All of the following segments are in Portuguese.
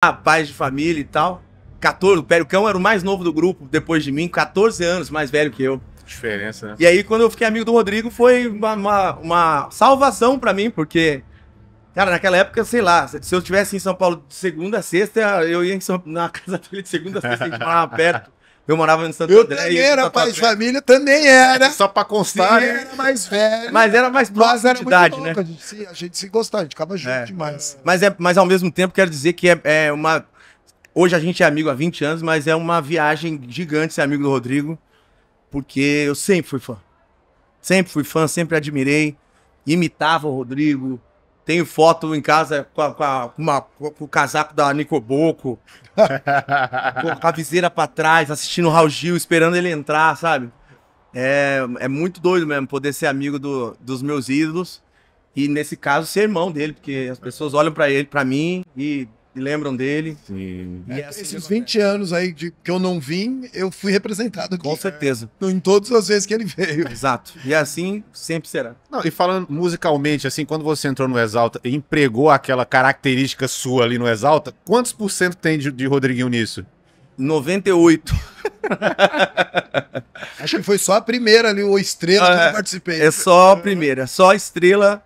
Ah, pais de família e tal. 14, o Pericão era o mais novo do grupo depois de mim, 14 anos mais velho que eu. Diferença, né? E aí, quando eu fiquei amigo do Rodrigo, foi uma, uma, uma salvação para mim, porque, cara, naquela época, sei lá, se eu estivesse em São Paulo de segunda a sexta, eu ia São, na casa dele de segunda a sexta, a gente morava perto. Eu morava no Santo eu André. Também era, tá pai de família também era. Só pra constar. Sim, né? era mais velho. Mas era mais próximo de idade, né? A gente, se, a gente se gostava, a gente ficava junto é. demais. Mas, é, mas ao mesmo tempo, quero dizer que é, é uma. Hoje a gente é amigo há 20 anos, mas é uma viagem gigante ser amigo do Rodrigo, porque eu sempre fui fã. Sempre fui fã, sempre admirei, imitava o Rodrigo, tenho foto em casa com, a, com, a, uma, com o casaco da Nicoboco, com a viseira para trás, assistindo o Raul Gil, esperando ele entrar, sabe? É, é muito doido mesmo poder ser amigo do, dos meus ídolos e, nesse caso, ser irmão dele, porque as pessoas olham para ele, para mim e e lembram dele. Sim. E é, assim esses 20 anos aí de, que eu não vim, eu fui representado aqui. Com é. certeza. Em todas as vezes que ele veio. Exato. E assim sempre será. Não, e falando musicalmente, assim, quando você entrou no Exalta e empregou aquela característica sua ali no Exalta, quantos por cento tem de, de Rodriguinho nisso? 98. Acho que foi só a primeira ali, ou estrela ah, que eu é, participei. É só a primeira, só a estrela,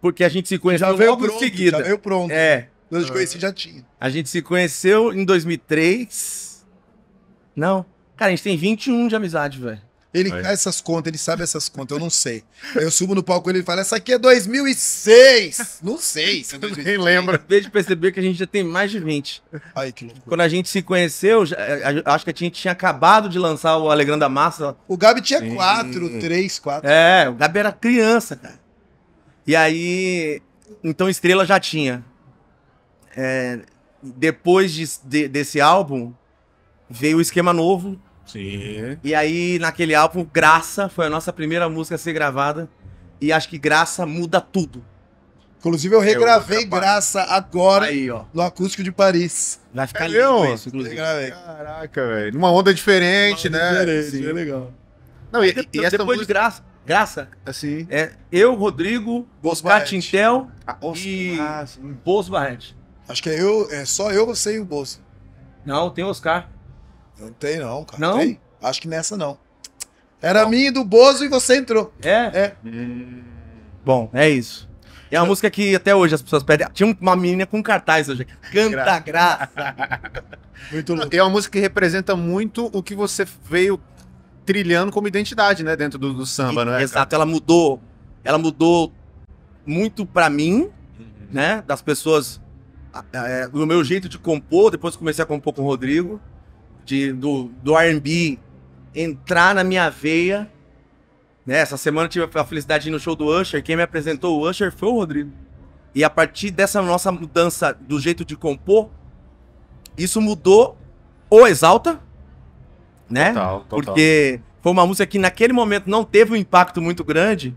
porque a gente se conheceu já veio logo pronto, em seguida. Já veio pronto. É. Quando eu te conheci, já tinha. A gente se conheceu em 2003. Não. Cara, a gente tem 21 de amizade, velho. Ele faz essas contas, ele sabe essas contas, eu não sei. Aí eu subo no palco e ele fala essa aqui é 2006. Não sei. Se é 2006. Nem lembro. Acabei de perceber que a gente já tem mais de 20. Ai, que loucura. Quando a gente se conheceu, eh, acho que a gente tinha acabado de lançar o Alegrão da Massa. O Gabi tinha 4, quatro, três, quatro. É, o Gabi era criança, cara. E aí, então Estrela já tinha é, depois de, de, desse álbum, veio o esquema novo. Sim. E aí, naquele álbum, Graça foi a nossa primeira música a ser gravada. E acho que Graça muda tudo. Inclusive, eu é, regravei eu Graça agora aí, no Acústico de Paris. Vai ficar é lindo isso, inclusive. Caraca, velho. Numa onda diferente, Uma onda né? Diferente, Sim. é legal. Não, e, e, e depois música... de Graça, Graça? Assim. É eu, Rodrigo, Bosbarret. Catintel ah, e ah, Bosbarret. Acho que é eu, é só eu você sei o bolso. Não, tem o Oscar. Não tem, não, cara. Não? Tem? Acho que nessa não. Era a minha e do Bozo e você entrou. É? É. Bom, é isso. É uma então- música que até hoje as pessoas pedem. Tinha uma menina com cartaz hoje. Canta graça. graça. muito louco. É uma música que representa muito o que você veio trilhando como identidade, né? Dentro do, do samba, e, não é? Exato, cara? ela mudou. Ela mudou muito para mim, uhum. né? Das pessoas ah, é, no meu jeito de compor, depois comecei a compor com o Rodrigo, de, do, do RB entrar na minha veia. Né? Essa semana tive a felicidade de ir no show do Usher, quem me apresentou o Usher foi o Rodrigo. E a partir dessa nossa mudança do jeito de compor, isso mudou o Exalta, né? Total, total. Porque foi uma música que naquele momento não teve um impacto muito grande,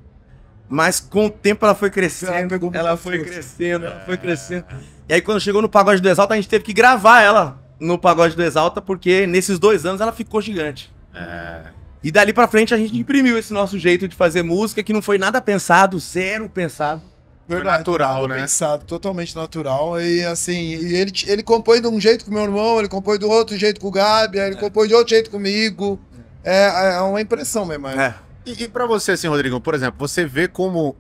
mas com o tempo ela foi crescendo, ela, ela foi força. crescendo, ela foi é. crescendo. E aí quando chegou no Pagode do Exalta, a gente teve que gravar ela no Pagode do Exalta, porque nesses dois anos ela ficou gigante. É. E dali pra frente a gente imprimiu esse nosso jeito de fazer música, que não foi nada pensado, zero pensado. Foi natural, né? Pensado, totalmente natural. E assim, ele, ele compõe de um jeito com meu irmão, ele compõe do outro jeito com o Gabi, ele é. compõe de outro jeito comigo. É, é, é uma impressão mesmo. Né? É. E, e para você, assim, Rodrigo, por exemplo, você vê como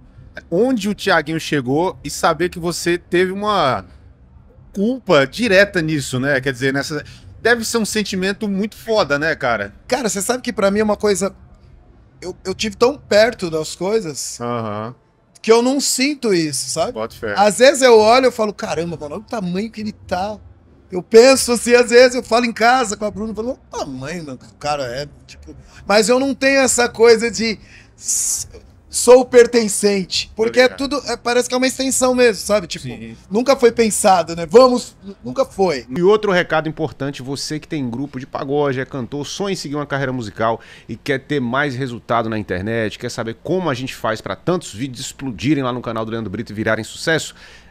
onde o Thiaguinho chegou e saber que você teve uma culpa direta nisso, né? Quer dizer, nessa deve ser um sentimento muito foda, né, cara? Cara, você sabe que para mim é uma coisa eu, eu tive tão perto das coisas. Uhum. Que eu não sinto isso, sabe? Às vezes eu olho e falo, caramba, mano, olha o tamanho que ele tá. Eu penso assim, às vezes eu falo em casa com a Bruna, falo, ah, mãe, mano, o cara é, tipo... Mas eu não tenho essa coisa de sou pertencente, porque é tudo, é, parece que é uma extensão mesmo, sabe? Tipo, Sim. nunca foi pensado, né? Vamos, nunca foi. E outro recado importante, você que tem grupo de pagode, é cantor, sonha em seguir uma carreira musical e quer ter mais resultado na internet, quer saber como a gente faz para tantos vídeos explodirem lá no canal do Leandro Brito e virarem sucesso,